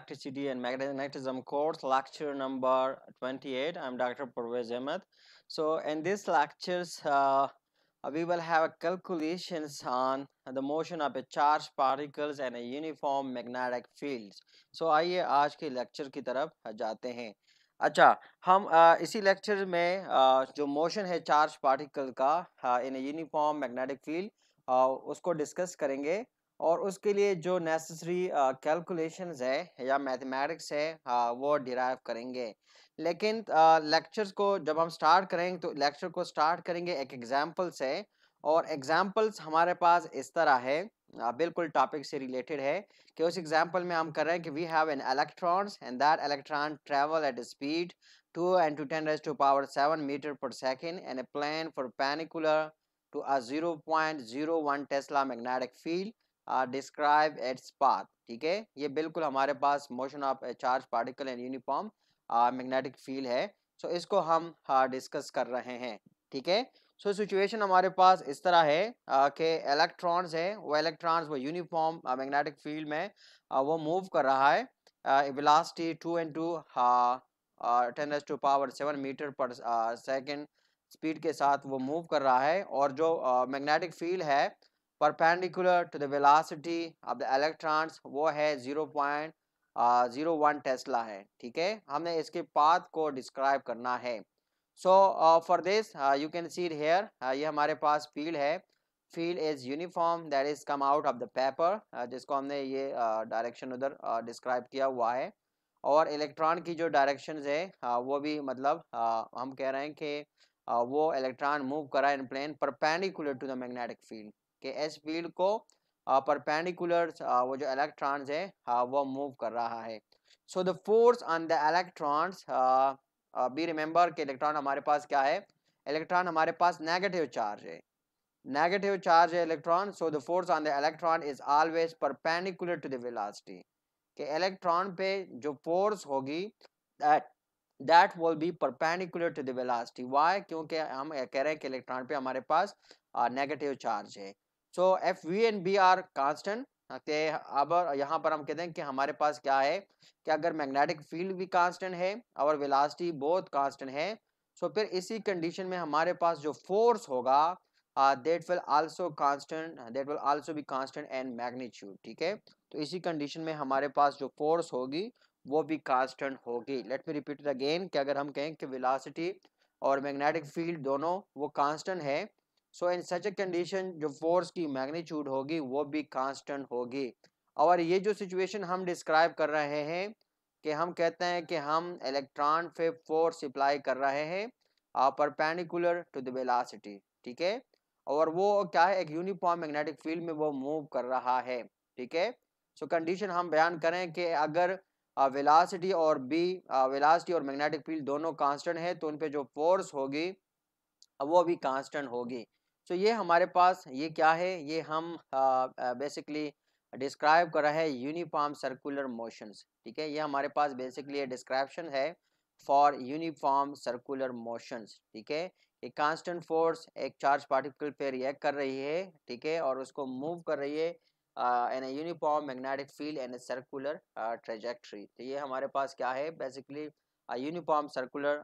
electricity and magnetism course lecture number 28 i'm dr parvez ahmed so in this lectures uh, we will have calculations on the motion of a charged particles and a uniform magnetic fields so aiye aaj ke lecture की तरफ जाते हैं अच्छा हम आ, इसी lecture में आ, जो motion है चार्ज पार्टिकल का इन यूनिफॉर्म मैग्नेटिक फील्ड उसको डिस्कस करेंगे और उसके लिए जो नेसेसरी कैलकुलेशन uh, है या मैथमेटिक्स है uh, वो डिराइव करेंगे लेकिन लेक्चर्स uh, को जब हम स्टार्ट करेंगे तो लेक्चर को स्टार्ट करेंगे एक एग्जाम्पल से और एग्जाम्पल्स हमारे पास इस तरह है बिल्कुल टॉपिक से रिलेटेड है कि उस एग्जाम्पल में हम कर रहे हैं कि we have an electrons and that electron travel at speed two and to ten to power seven metre per second and a plane for perpendicular to a zero point zero one tesla magnetic field describe its path ठीक है ये बिल्कुल हमारे पास motion of charge particle and uniform magnetic field है so so, इसको हम discuss कर रहे हैं ठीक है सो सिचुएशन हमारे पास इस तरह है कि इलेक्ट्रॉन्स हैं वो इलेक्ट्रॉन्स वो यूनिफॉर्म मैग्नेटिक फील्ड में आ, वो मूव कर रहा है velocity two and to ten s to power seven metre per second speed के साथ वो मूव कर रहा है और जो मैग्नेटिक फील्ड है perpendicular to the velocity of the electrons वो है zero point zero one tesla है ठीक है हमने इसके पाथ को डिस्क्राइब करना है so for this you can see here ये हमारे पास फील्ड है field is uniform that is come out of the paper जिसको हमने ये डायरेक्शन उधर डिस्क्राइब किया हुआ है और इलेक्ट्रॉन की जो डायरेक्शन है uh, वो भी मतलब हम कह रहे हैं कि वो इलेक्ट्रॉन मूव करा in plane perpendicular to the magnetic field कि एस फील्ड को परपेंडिकुलर वो जो इलेक्ट्रॉन्स है वो मूव कर रहा है so the force on the electrons be remember कि इलेक्ट्रॉन हमारे पास क्या है इलेक्ट्रॉन हमारे पास नेगेटिव चार्ज है नेगेटिव चार्ज है electron so the force on the electron is always perpendicular to the velocity कि इलेक्ट्रॉन पे जो फोर्स होगी that that will be perpendicular to the velocity why क्योंकि हम कह रहे हैं कि इलेक्ट्रॉन पे हमारे पास नेगेटिव चार्ज है so F V and B are constant के अब यहाँ पर हम कहते हैं कि हमारे पास क्या है कि अगर मैग्नेटिक फील्ड भी कांस्टेंट है और वेलासिटी बहुत कांस्टेंट है सो so, फिर इसी कंडीशन में हमारे पास जो फोर्स होगा that will also constant that will also be constant and magnitude ठीक है तो इसी कंडीशन में हमारे पास जो फोर्स होगी वो भी कांस्टेंट होगी लेट मी रिपीट अगेन कि अगर हम कहें कि वेलासिटी और मैग्नेटिक फील्ड दोनों वो कांस्टेंट है so in such a condition जो फोर्स की मैग्नीट्यूड होगी वो भी कांस्टेंट होगी और ये जो सिचुएशन हम डिस्क्राइब कर रहे हैं कि हम कहते हैं कि हम इलेक्ट्रॉन पे फोर्स अप्लाई कर रहे हैं परपेंडिकुलर टू द ठीक है और वो क्या है एक यूनिफॉर्म मैग्नेटिक फील्ड में वो मूव कर रहा है ठीक है सो कंडीशन हम बयान करें कि अगर वेलासिटी uh, और बी वेलासिटी uh, और मैग्नेटिक फील्ड दोनों कांस्टेंट है तो उन पे जो फोर्स होगी वो भी कांस्टेंट होगी सो तो ये हमारे पास ये क्या है ये हम बेसिकली डिस्क्राइब कर रहा है यूनिफॉर्म सर्कुलर मोशंस ठीक है ये हमारे पास बेसिकली डिस्क्रिप्शन है फॉर यूनिफॉर्म सर्कुलर मोशंस ठीक है एक कांस्टेंट फोर्स एक चार्ज पार्टिकल पे रिएक्ट कर रही है ठीक है और उसको मूव कर रही है in a uniform magnetic field and a circular trajectory तो ये हमारे पास क्या है बेसिकली यूनिफॉर्म सर्कुलर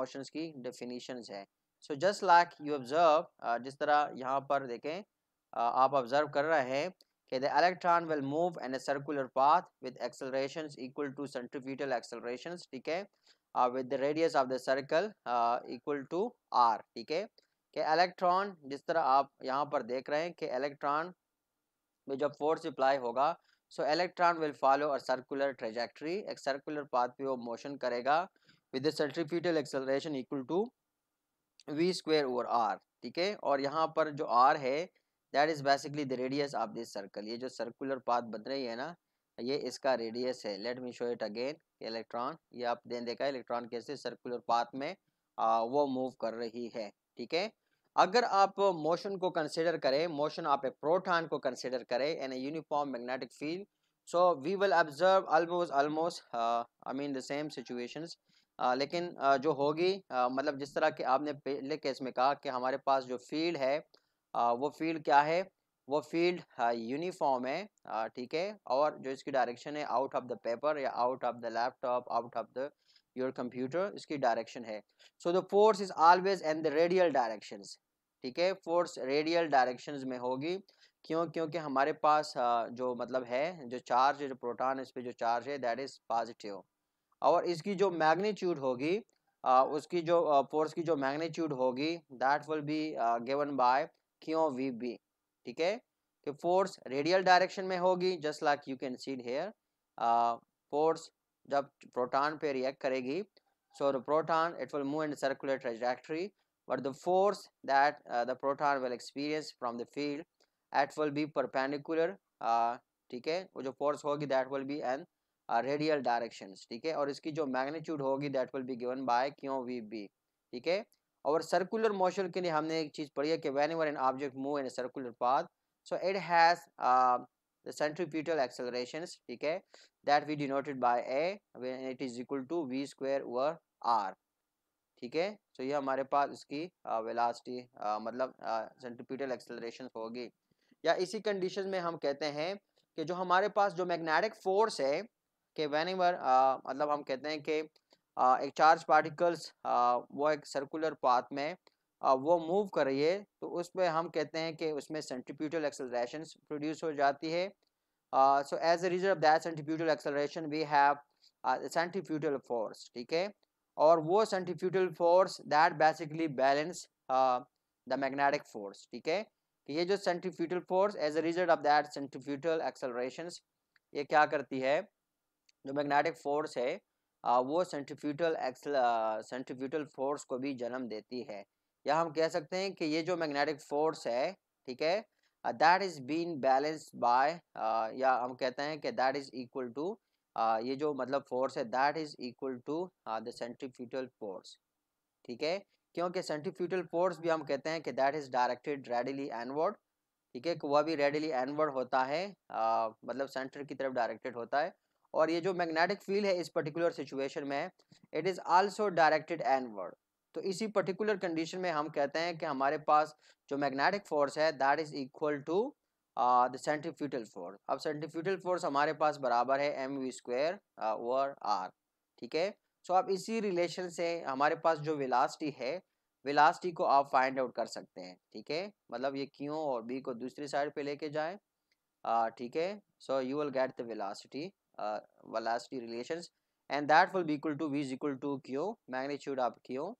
मोशंस की डेफिनीशंस है so just like you observe जिस तरह यहाँ पर देखें uh, आप ऑब्जर्व कर रहे हैं कि the electron will move in a circular path with acceleration equal to centrifugal acceleration ठीक है with the radius of the circle equal to r ठीक है कि इलेक्ट्रॉन जिस तरह आप यहाँ पर देख रहे हैं कि इलेक्ट्रॉन में जब फोर्स अप्लाई होगा so electron will follow a circular trajectory एक सर्कुलर पाथ पे वो मोशन करेगा with the centrifugal acceleration equal to v square over r ठीक है और यहाँ पर जो आर है that is basically the radius of this circle ये जो सर्कुलर पाथ बन रही है ना ये इसका रेडियस है let me show it again electron ये आप आपने देखा इलेक्ट्रॉन कैसे सर्कुलर पाथ में आ, वो मूव कर रही है ठीक है अगर आप मोशन को कंसिडर करें मोशन आप एक प्रोटॉन को कंसिडर करें in a uniform magnetic field so we will observe almost almost I mean the same situations आ, लेकिन आ, जो होगी मतलब जिस तरह के आपने पहले केस में कहा कि हमारे पास जो फील्ड है आ, वो फील्ड क्या है वो फील्ड यूनिफॉर्म है ठीक है और जो इसकी डायरेक्शन है आउट ऑफ द पेपर या out of the laptop out of the your computer इसकी डायरेक्शन है so the force is always and the radial direction ठीक है फोर्स रेडियल डायरेक्शन में होगी क्यों क्योंकि हमारे पास जो मतलब है जो चार्ज जो प्रोटॉन इस पर जो चार्ज है दैट इज़ पॉजिटिव और इसकी जो मैग्नीट्यूड होगी उसकी जो फोर्स की जो मैग्नीट्यूड होगी that will be given by q v B ठीक है कि फोर्स रेडियल डायरेक्शन में होगी just like you can see it here force जब प्रोटॉन पे रिएक्ट करेगी so the proton it will move in circular trajectory but the force that the proton will experience from the field it will be perpendicular ठीक है वो जो force होगी that will be and radial direction ठीक है और इसकी जो मैग्नीट्यूड होगी that will be given by q v B ठीक है और सर्कुलर मोशन के लिए हमने एक चीज़ पढ़ी है कि whenever an object move in circular path so it has centripetal acceleration ठीक है that we denoted by a when it is equal to v square over r ठीक है सो ये हमारे पास इसकी वेलासिटी मतलब सेंट्रीप्यूटल एक्सेलरेशन होगी या इसी कंडीशन में हम कहते हैं कि जो हमारे पास जो मैग्नेटिक फोर्स है कि वैन एवर मतलब हम कहते हैं कि एक चार्ज पार्टिकल्स वो एक सर्कुलर पाथ में वो मूव कर रही है तो उस पर हम कहते हैं कि उसमें सेंट्रीप्यूटल एक्सलरेशन प्रोड्यूस हो जाती है so as a result of that centripetal acceleration we have centripetal force ठीक है और वो centripetal force that basically balance the magnetic force ठीक है कि ये जो centripetal force as a result of that centripetal acceleration ये क्या करती है जो मैग्नेटिक फोर्स है वो सेंट्रीफ्यूटल एक्सल सेंट्रीफ्यूटल फोर्स को भी जन्म देती है या हम कह सकते हैं कि ये जो मैग्नेटिक फोर्स है ठीक है that is been balance by या हम कहते हैं कि दैट इज़ इक्वल टू ये जो मतलब फोर्स है that is equal to the centrifugal force ठीक है क्योंकि सेंट्रीफ्यूटल फोर्स भी हम कहते हैं कि that is directed radially inward ठीक है वह भी रेडिली एनवर्ड होता है आ, मतलब सेंटर की तरफ डायरेक्टेड होता है और ये जो मैग्नेटिक फील्ड है इस पर्टिकुलर सिचुएशन में it is also directed inward तो इसी पर्टिकुलर कंडीशन में हम कहते हैं कि हमारे पास जो मैग्नेटिक फोर्स है that is equal to the centrifugal force अब सेंट्रीफ्यूटल फोर्स हमारे पास बराबर है m we square over r ठीक है सो आप इसी रिलेशन से हमारे पास जो वेलासिटी है वेलासिटी को आप फाइंड आउट कर सकते हैं ठीक है मतलब ये क्यों और बी को दूसरी साइड पे लेके जाए uh, ठीक है so you will get the velocity uh, velocity relations and that will be equal to v is equal to q magnitude of q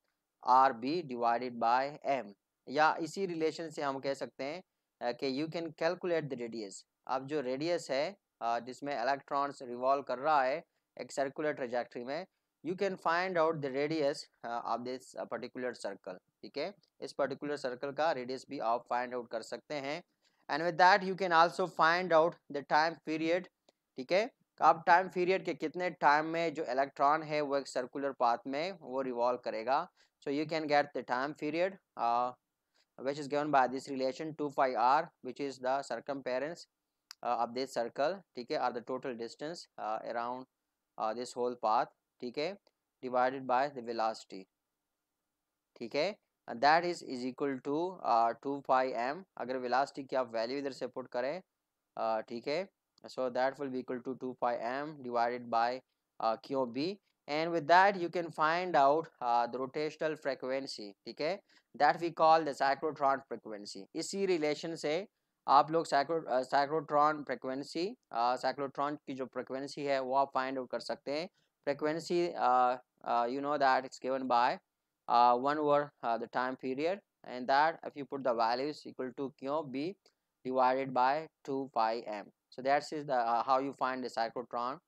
r b divided by m या इसी relation से हम कह सकते हैं uh, कि you can calculate the radius अब जो रेडियस है uh, जिसमें इलेक्ट्रॉन्स रिवॉल्व कर रहा है एक सर्कुलर ट्रेजेक्ट्री में you can find out the radius of this particular circle ठीक है इस पर्टिकुलर सर्कल का रेडियस भी आप फाइंड आउट कर सकते हैं and with that you can also find out the time period ठीक है आप टाइम पीरियड के कितने टाइम में जो इलेक्ट्रॉन है वो एक सर्कुलर पाथ में वो रिवॉल्व करेगा so you can get the time period which is given by this relation two pi r which is the circumference of this circle ठीक है r the total distance around this whole path ठीक है divided by the velocity ठीक है that is is equal to two pi m अगर velocity की आप value इधर से पुट करें uh, ठीक uh, है so that will be equal to 2 pi m divided by uh, q b and with that you can find out uh, the rotational frequency okay that we call the cyclotron frequency is relation say up look cyclotron frequency uh, cyclotron ki jo frequency hai wo find out kar sakte hai. frequency uh, you know that it's given by one over the time period and that if you put the values equal to q b divided by 2 pi m so that is the uh, how you find the cyclotron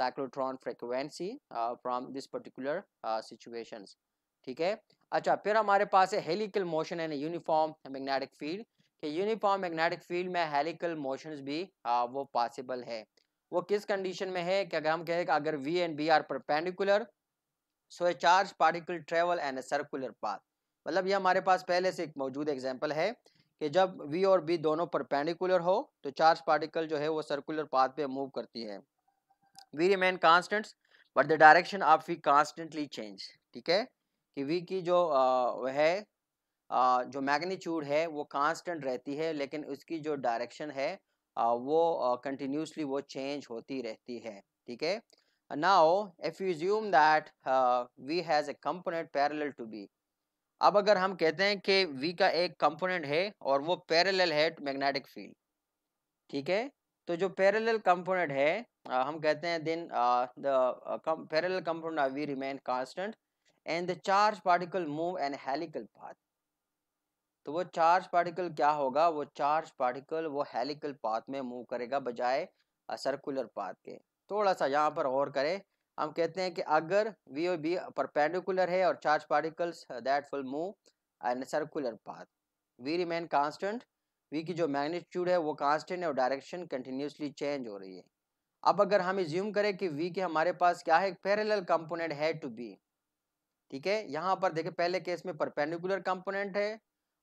cyclotron frequency uh, from this particular uh, situations ठीक है अच्छा फिर हमारे पास है helical motion and uniform magnetic field कि uniform magnetic field में helical motions भी आ, uh, वो पॉसिबल है वो किस कंडीशन में है कि अगर हम कहें अगर v and B are perpendicular so a charge particle travel and a circular path मतलब ये हमारे पास पहले से एक मौजूद एग्जाम्पल है कि जब वी और बी दोनों परपेंडिकुलर हो तो चार्ज पार्टिकल जो है वो सर्कुलर पाथ पे मूव करती है v remain constants but the direction of v constantly change ठीक है कि v की जो आ, है जो मैग्नीट्यूड है वो कांस्टेंट रहती है लेकिन उसकी जो डायरेक्शन है वो कंटिन्यूसली वो चेंज होती रहती है ठीक है now if assume that v has a component parallel to B अब अगर हम कहते हैं कि वी का एक कंपोनेंट है और वो पैरेलल है मैग्नेटिक फील्ड ठीक है तो जो पैरेलल कंपोनेंट है आ, हम कहते हैं then the parallel component of v remain constant and the charge particle move in helical path तो वो चार्ज पार्टिकल क्या होगा वो चार्ज पार्टिकल वो हेलिकल पाथ में मूव करेगा बजाय सर्कुलर पाथ के थोड़ा सा यहाँ पर गौर करें हम कहते हैं कि अगर वी ओ बी परपेंडिकुलर है और charge particles that will move and circular path v remain constant v की जो मैग्नीट्यूड है वो कांस्टेंट है और डायरेक्शन कंटिन्यूसली चेंज हो रही है अब अगर हम इज्यूम करें कि वी के हमारे पास क्या है एक पैरेलल कंपोनेंट है टू बी ठीक है यहाँ पर देखें पहले केस में परपेंडिकुलर कंपोनेंट है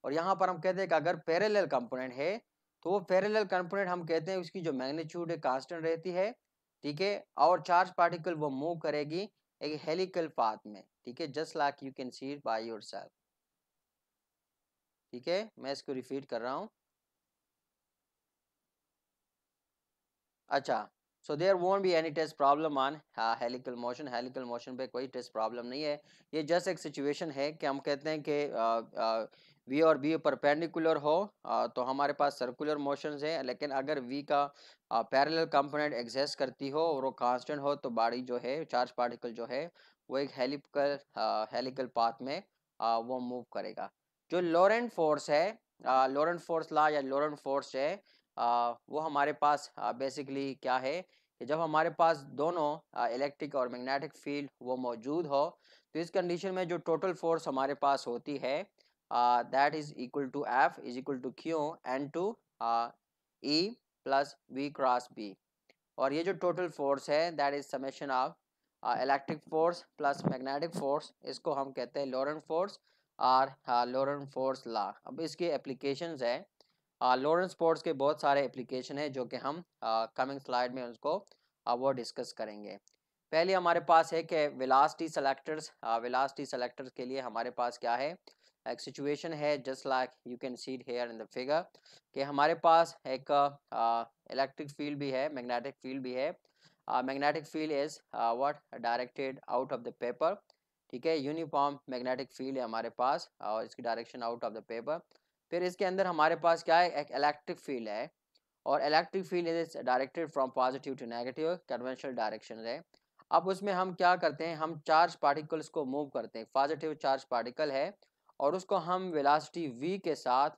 और यहाँ पर हम कहते हैं कि अगर पैरेलल कंपोनेंट है तो वो पैरेलल कंपोनेंट हम कहते हैं उसकी जो मैग्नीट्यूड है कांस्टेंट रहती है ठीक है और चार्ज पार्टिकल वो मूव करेगी एक हेलिकल पाथ में ठीक है just like you can see it by yourself ठीक है मैं इसको रिपीट कर रहा हूँ अच्छा so there won't be any test problem on helical motion helical motion पे कोई टेस्ट प्रॉब्लम नहीं है ये जस्ट एक सिचुएशन है कि हम कहते हैं कि uh, uh, वी और बी परपेंडिकुलर हो आ, तो हमारे पास सर्कुलर मोशन है लेकिन अगर वी का पैरल कंपोनेंट एग्जिस्ट करती हो और वो कांस्टेंट हो तो बाड़ी जो है चार्ज पार्टिकल जो है वो एक हेलिकल हेलिकल पाथ में आ, वो मूव करेगा जो लोरेंट फोर्स है लोरेंट फोर्स ला या लोरेंट फोर्स है आ, वो हमारे पास बेसिकली क्या है कि जब हमारे पास दोनों इलेक्ट्रिक और मैग्नेटिक फील्ड वो मौजूद हो तो इस कंडीशन में जो टोटल फोर्स हमारे पास होती है uh, that is equal to f is equal to q and to uh, e plus v cross b और ये जो total force है that is summation of electric force plus magnetic force इसको हम कहते हैं लोरेंट फोर्स और लोरेंट फोर्स लॉ अब इसके एप्लीकेशंस है लोरेंट फोर्स के बहुत सारे एप्लीकेशन है जो कि हम कमिंग uh, स्लाइड में उसको uh, वो डिस्कस करेंगे पहले हमारे पास है कि विलास्टी सेलेक्टर्स विलास्टी सेलेक्टर्स के लिए हमारे पास क्या है एक सिचुएशन है just like you can see it here in the figure कि हमारे पास एक इलेक्ट्रिक फील्ड भी है मैग्नेटिक फील्ड भी है magnetic field is what directed out of the paper ठीक है यूनिफॉर्म मैग्नेटिक फील्ड है हमारे पास और इसकी direction out of the paper फिर इसके अंदर हमारे पास क्या है एक इलेक्ट्रिक फील्ड है और electric field is directed from positive to negative conventional direction है अब उसमें हम क्या करते हैं हम चार्ज पार्टिकल्स को मूव करते हैं पॉजिटिव चार्ज पार्टिकल है और उसको हम वेलासिटी वी के साथ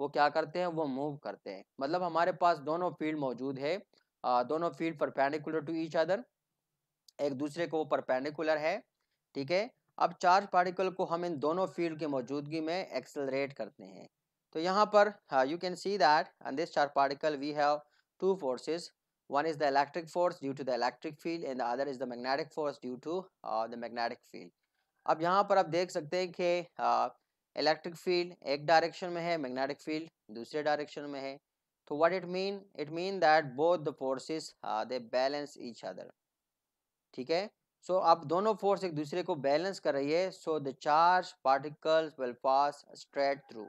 वो क्या करते हैं वो मूव करते हैं मतलब हमारे पास दोनों फील्ड मौजूद है आ, दोनों field perpendicular to each other एक दूसरे को वो परपेंडिकुलर है ठीक है अब चार्ज पार्टिकल को हम इन दोनों फील्ड की मौजूदगी में एक्सेलरेट करते हैं तो यहाँ पर you can see that and this charge particle we have two forces one is the electric force due to the electric field and the other is the magnetic force due to uh, the अब यहाँ पर आप देख सकते हैं कि uh, electric field एक direction में है मैग्नेटिक फील्ड दूसरे डायरेक्शन में है तो what it mean it mean that both the forces they balance each other ठीक है सो so, अब दोनों फोर्स एक दूसरे को बैलेंस कर रही है so the charge particles will pass straight through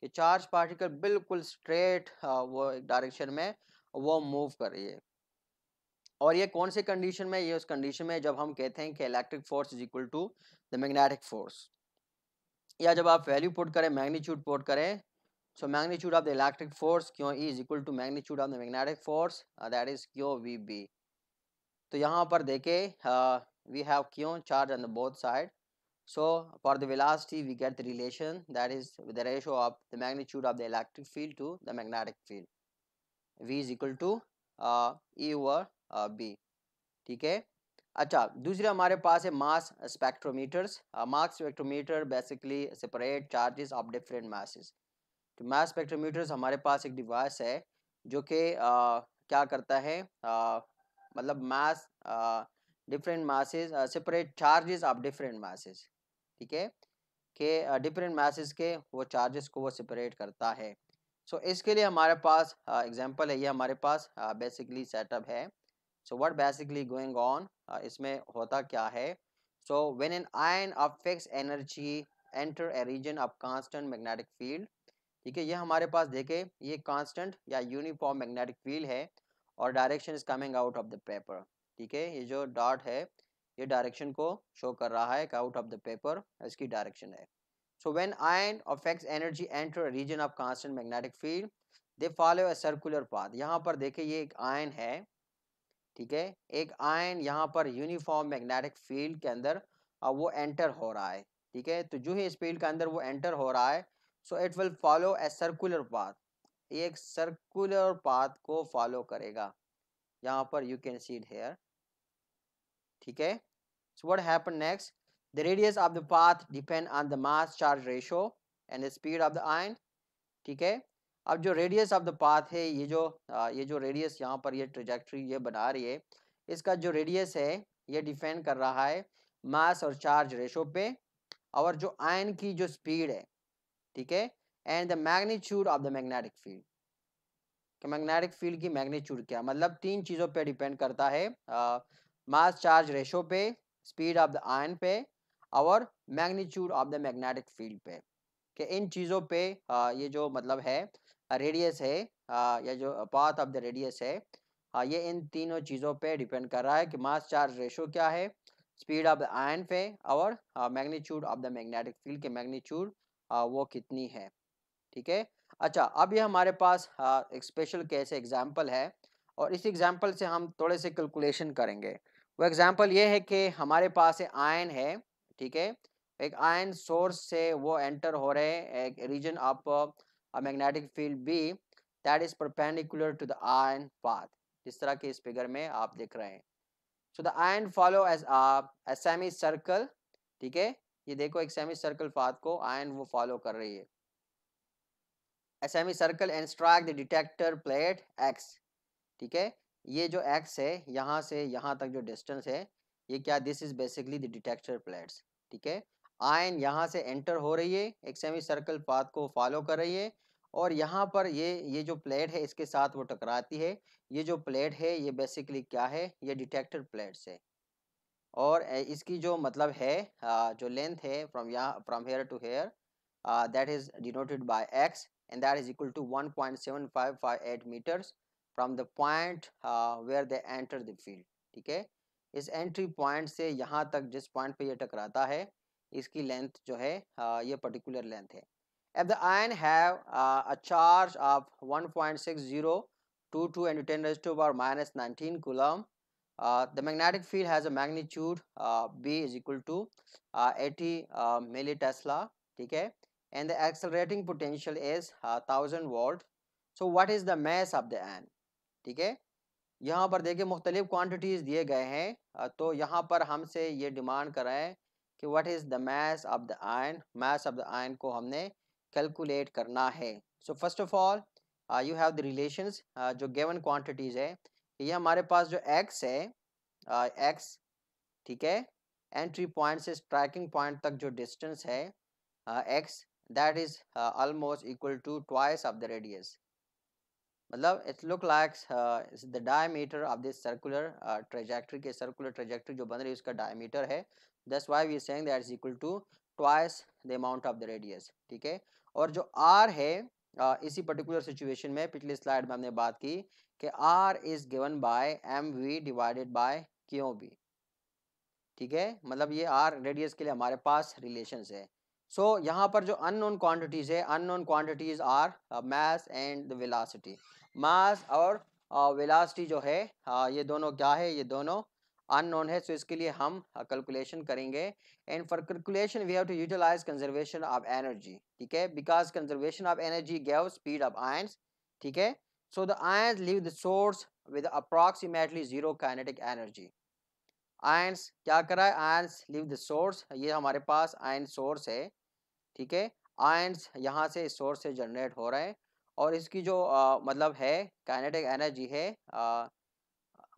कि चार्ज पार्टिकल बिल्कुल स्ट्रेट हाँ, वो डायरेक्शन में वो मूव कर रही है और ये कौन से कंडीशन में ये उस कंडीशन में जब हम कहते हैं कि electric force is equal to the magnetic force या जब आप वैल्यू पुट करें मैग्नीट्यूड पुट करें so magnitude of the electric force q e is equal to magnitude of the magnetic force uh, that is q v तो यहाँ पर देखें we have q charge on the both side so for the velocity we get the relation that is the ratio of the magnitude of the electric field to the magnetic field v is equal to E over B ठीक है अच्छा दूसरे हमारे पास है mass spectrometers mass spectrometer basically separate charges of different masses तो mass spectrometers हमारे पास एक डिवाइस है जो कि क्या करता है आ, मतलब mass different masses separate charges of different masses ठीक है के डिफरेंट मासेस के वो चार्जेस को वो सेपरेट करता है सो so, इसके लिए हमारे पास एग्जांपल है ये हमारे पास बेसिकली सेटअप है so what basically going on इसमें होता क्या है so when an ion of fix energy enter a region of constant magnetic field ठीक है ये हमारे पास देखे ये कॉन्स्टेंट या यूनिफॉर्म मैग्नेटिक फील्ड है और direction is coming out of the paper ठीक है ये जो डॉट है ये डायरेक्शन को शो कर रहा है आउट ऑफ द पेपर इसकी डायरेक्शन है so when ion affects energy enter region of constant magnetic field they follow a circular path यहाँ पर देखे ये एक आयन है ठीक है एक आयन यहाँ पर यूनिफॉर्म मैग्नेटिक फील्ड के अंदर वो एंटर हो रहा है ठीक है तो जो ही इस फील्ड के अंदर वो एंटर हो रहा है so it will follow a circular path एक सर्कुलर पाथ को फॉलो करेगा यहाँ पर you can see it here ठीक है so what happen next the radius of the path depend on the mass charge ratio and the speed of the ion ठीक है अब जो रेडियस ऑफ द पाथ है ये जो ये जो रेडियस यहाँ पर ये ट्रिजेक्ट्री ये बना रही है इसका जो रेडियस है ये डिपेंड कर रहा है मास और चार्ज रेशो पे और जो आयन की जो स्पीड है ठीक है and the magnitude of the magnetic field कि मैग्नेटिक फील्ड की मैग्नीट्यूड क्या मतलब तीन चीज़ों पे डिपेंड करता है मास चार्ज रेशो पे स्पीड ऑफ द आयन पे और magnitude of the magnetic field पे कि इन चीज़ों पे आ, ये जो मतलब है रेडियस है या जो पाथ ऑफ द रेडियस है ये इन तीनों चीज़ों पे डिपेंड कर रहा है कि मास चार्ज रेशो क्या है स्पीड ऑफ द आयन पे और magnitude of the magnetic field के मैग्नीट्यूड वो कितनी है ठीक है अच्छा अब ये हमारे पास आ, एक स्पेशल केस एग्जाम्पल है और इस एग्जाम्पल से हम थोड़े से कैलकुलेशन करेंगे वो एग्जाम्पल ये है कि हमारे पास आयन है ठीक है एक आयन सोर्स से वो एंटर हो रहे हैं एक region of a magnetic field B that is perpendicular to the iron path. जिस तरह के इस फिगर में आप देख रहे हैं so the ion follow as a semi circle ठीक है ये देखो एक सेमी सर्कल पाथ को आयन वो फॉलो कर रही है a semi circle and strike the detector plate x ठीक है ये जो एक्स है यहाँ से यहाँ तक जो डिस्टेंस है ये क्या this is basically the detector plates ठीक है आयन यहाँ से एंटर हो रही है एक सेमी सर्कल पाथ को फॉलो कर रही है और यहाँ पर ये ये जो प्लेट है इसके साथ वो टकराती है ये जो प्लेट है ये बेसिकली क्या है ये डिटेक्टर प्लेट्स है और इसकी जो मतलब है जो लेंथ है फ्रॉम यहाँ from here to here that is denoted by X and that is equal to one point seven five five eight metres from the point where they enter the field ठीक है इस entry point से यहाँ तक जिस point पे ये टकराता है इसकी लेंथ जो है आ, ये पर्टिकुलर लेंथ है If the ion have uh, a charge of 1.6022 and 10 raised to the power minus 19 coulomb, uh, the magnetic field has a magnitude uh, B is equal to uh, 80 milli Tesla. Okay? And the accelerating potential is 1000 volt. So what is the mass of the ion? okay है यहाँ पर देखिए मुख्तलिफ़ quantities दिए गए हैं तो यहाँ पर हमसे ये डिमांड कर रहे हैं कि what is the mass of the ion mass of the ion को हमने कैलकुलेट करना है so first of all you have the relations जो गेवन क्वांटिटीज़ है ये हमारे पास जो एक्स है एक्स uh, ठीक है एंट्री पॉइंट से स्ट्राइकिंग पॉइंट तक जो डिस्टेंस है X that is almost equal to twice of the radius मतलब it's look like the diameter of this circular trajectory के सर्कुलर ट्रेजेक्ट्री जो बन रही है उसका डायमीटर है thus why we saying that is equal to twice the amount of the radius ठीक है और जो आर है इसी पर्टिकुलर सिचुएशन में पिछली स्लाइड में हमने बात की कि R is given by M V divided by Q B ठीक है मतलब ये आर रेडियस के लिए हमारे पास रिलेशन है सो so, यहाँ पर जो अननोन क्वांटिटीज है unknown quantities are mass and the mass और विलासिटी uh, जो है uh, ये दोनों क्या है ये दोनों अननोन है सो so इसके लिए हम कैलकुलेशन करेंगे and for calculation we have to utilize conservation of energy ठीक है because conservation of energy gave speed of ions ठीक है so the ions leave the source with approximately zero kinetic energy ions क्या करा है ions leave the source ये हमारे पास ion source है ठीक है आयंस यहाँ से इस सोर्स से जनरेट हो रहे हैं और इसकी जो आ, मतलब है काइनेटिक एनर्जी है आ,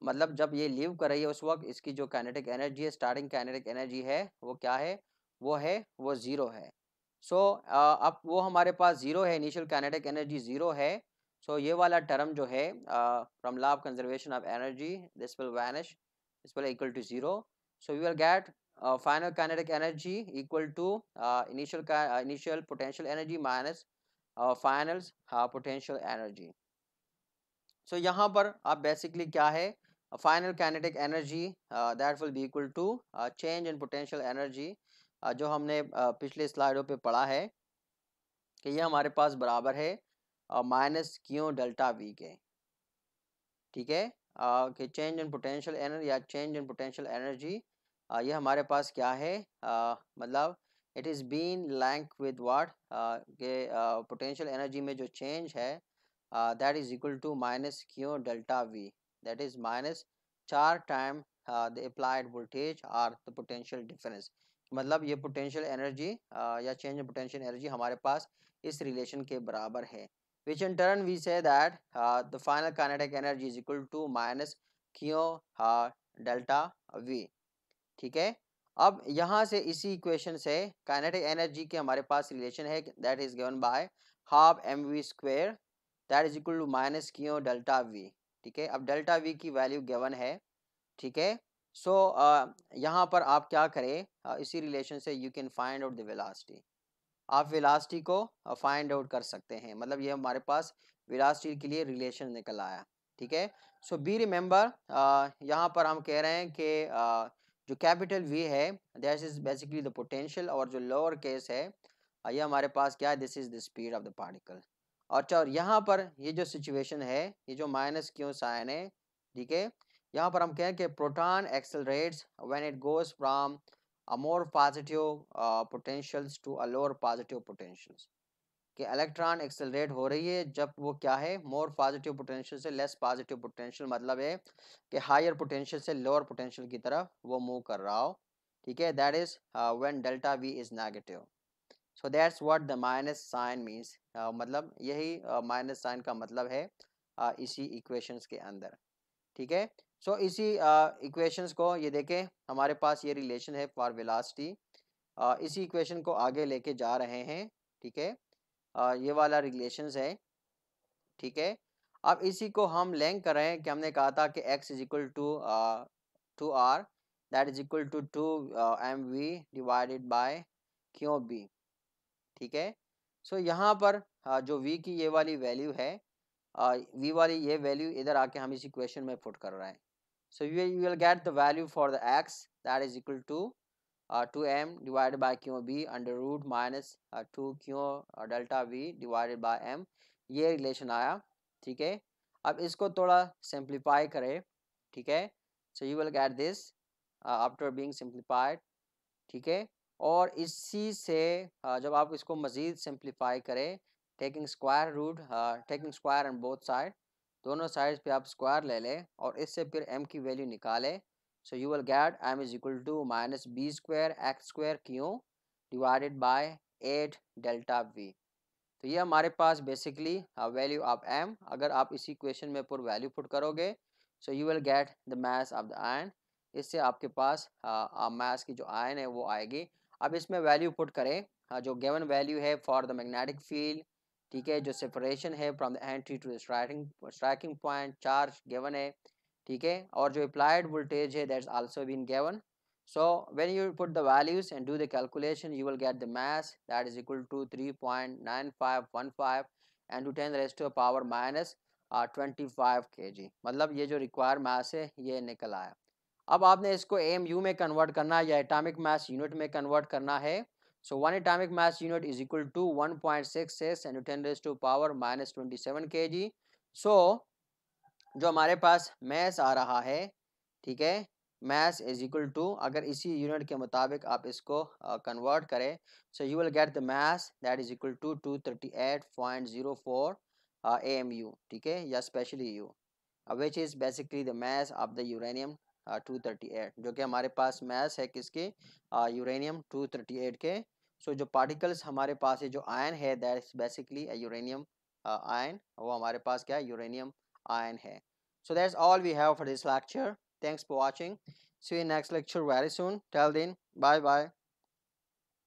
मतलब हम्म। जब ये लीव कर रही है उस वक्त इसकी जो कैनेटिक एनर्जी है स्टार्टिंग कैनेटिक एनर्जी है वो क्या है वो है वो ज़ीरो है सो so, अब वो हमारे पास ज़ीरो है इनिशियल कैनेटिक एनर्जी ज़ीरो है सो so, ये वाला टर्म जो है from law of conservation of energy this will vanish this will equal to zero so you will get final kinetic energy equal to initial initial potential energy minus final potential energy so यहाँ पर आप basically क्या है final kinetic energy that will be equal to change in potential energy जो हमने uh, पिछले स्लाइडों पे पढ़ा है कि ये हमारे पास बराबर है माइनस क्यों डेल्टा वी के ठीक है uh, कि चेंज इन पोटेंशियल एनर्जी या चेंज इन पोटेंशियल एनर्जी ये हमारे पास क्या है uh, मतलब it is been linked with what के पोटेंशियल uh, एनर्जी में जो चेंज है that is equal to minus Q delta V that is minus चार uh, the applied voltage or the potential difference मतलब ये potential energy uh, या change in potential energy हमारे पास इस relation के बराबर है which in turn we say that uh, the final kinetic energy is equal to minus q uh, delta v ठीक है अब यहाँ से इसी इक्वेशन से काइनेटिक एनर्जी के हमारे पास रिलेशन है that is given by half M we square that is equal to minus Q delta V ठीक है अब डेल्टा वी की वैल्यू गेवन है ठीक है सो यहाँ पर आप क्या करें uh, इसी रिलेशन से you can find out the velocity आप विलासिटी को फाइंड uh, आउट कर सकते हैं मतलब ये हमारे पास विलासिटी के लिए रिलेशन निकल आया ठीक है सो बी रिमेंबर यहाँ पर हम कह रहे हैं कि uh, जो कैपिटल वी है that is basically the potential और जो लोअर केस है ये हमारे पास क्या है this is the speed of the particle अच्छा और यहाँ पर ये जो सिचुएशन है ये जो माइनस क्यों साइन है ठीक है यहाँ पर हम कहें कि proton accelerates when it goes from a more positive potentials to a lower positive potentials कि इलेक्ट्रॉन एक्सेलरेट हो रही है जब वो क्या है मोर पॉजिटिव पोटेंशियल से लेस पॉजिटिव पोटेंशियल मतलब है कि हायर पोटेंशियल से लोअर पोटेंशियल की तरफ वो मूव कर रहा हो ठीक है that is when delta V is negative so that's what the minus sign means मतलब यही माइनस uh, साइन का मतलब है uh, इसी इक्वेशंस के अंदर ठीक है सो so, इसी इक्वेशंस uh, को ये देखें हमारे पास ये रिलेशन है फॉर वेलासिटी uh, इसी इक्वेशन को आगे लेके जा रहे हैं ठीक है uh, ये वाला रिलेशन है ठीक है अब इसी को हम लेंग कर रहे हैं कि हमने कहा था कि x is equal to two R that is equal to two M V divided by Q B ठीक है सो so, यहाँ पर हाँ, जो वी की ये वाली वैल्यू है वी वाली ये वैल्यू इधर आके हम इसी क्वेश्चन में पुट कर रहे हैं so you you will get the value for the x that is equal to two M divide by Q B under root minus two 2 delta v divided by m ये relation आया ठीक है अब इसको थोड़ा सिंप्लीफाई करें ठीक है so you will get this after being simplified ठीक है और इसी से हाँ, जब आप इसको मज़ीद सिंप्लीफाई करें टेकिंग स्क्वायर रूट हाँ, taking square and both side दोनों साइड पे आप स्क्वायर ले लें और इससे फिर एम की वैल्यू निकालें so you will get M is equal to minus B square X square Q divided by eight delta V तो ये हमारे पास बेसिकली हाँ, वैल्यू ऑफ एम अगर आप इसी क्वेश्चन में पूरा वैल्यू पुट करोगे so you will get the mass of the ion इससे आपके पास मैथ की जो आयन है वो आएगी अब इसमें वैल्यू पुट करें हाँ, जो गेवन वैल्यू है फॉर द मैग्नेटिक फील्ड ठीक है जो सेपरेशन है from the entry to striking striking point charge given है ठीक है और जो अप्लाइड वोल्टेज है that's also been given so when you put the values and do the calculation you will get the mass that is equal to 3.9515 and to ten raised power minus twenty five 25 kg मतलब ये जो require मास है ये निकल आया अब आपने इसको एम यू में कन्वर्ट करना है या एटामिक मास यूनिट में कन्वर्ट करना है so one atomic mass unit is equal to one point six six into ten raise to power minus twenty seven K G सो जो हमारे पास मैस आ रहा है ठीक है मैस इज इक्वल टू अगर इसी यूनिट के मुताबिक आप इसको कन्वर्ट uh, करें so you will get the mass that is equal to two thirty eight point zero four A M U ठीक है या specially U which is basically the mass of the uranium two thirty eight जो कि हमारे पास mess है किसके uranium two thirty eight के सो जो पार्टिकल्स हमारे पास है जो आयन है that is basically uranium ion वो हमारे पास क्या है यूरेनियम आयन है so that all we have for this lecture thanks for watching see next lecture very soon till then bye bye